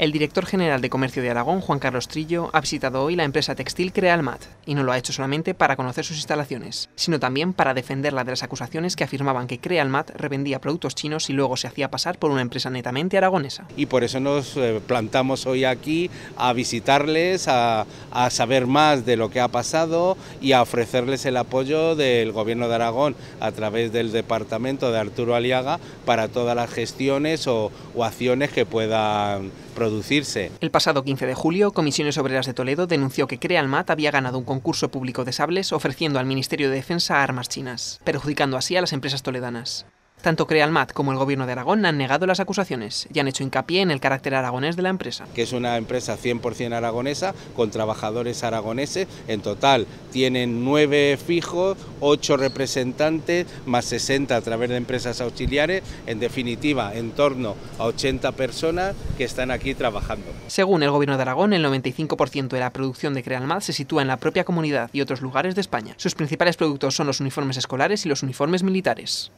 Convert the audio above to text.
El director general de Comercio de Aragón, Juan Carlos Trillo, ha visitado hoy la empresa textil Crealmat, y no lo ha hecho solamente para conocer sus instalaciones, sino también para defenderla de las acusaciones que afirmaban que Crealmat revendía productos chinos y luego se hacía pasar por una empresa netamente aragonesa. Y por eso nos eh, plantamos hoy aquí a visitarles, a, saber más de lo que ha pasado y a ofrecerles el apoyo del Gobierno de Aragón a través del departamento de Arturo Aliaga para todas las gestiones o, o acciones que puedan producir el pasado 15 de julio, Comisiones Obreras de Toledo denunció que Crealmat había ganado un concurso público de sables ofreciendo al Ministerio de Defensa armas chinas, perjudicando así a las empresas toledanas. Tanto Crealmat como el Gobierno de Aragón han negado las acusaciones y han hecho hincapié en el carácter aragonés de la empresa. Que es una empresa 100% aragonesa con trabajadores aragoneses. En total tienen nueve fijos, ocho representantes, más 60 a través de empresas auxiliares. En definitiva, en torno a 80 personas que están aquí trabajando. Según el Gobierno de Aragón, el 95% de la producción de Crealmat se sitúa en la propia comunidad y otros lugares de España. Sus principales productos son los uniformes escolares y los uniformes militares.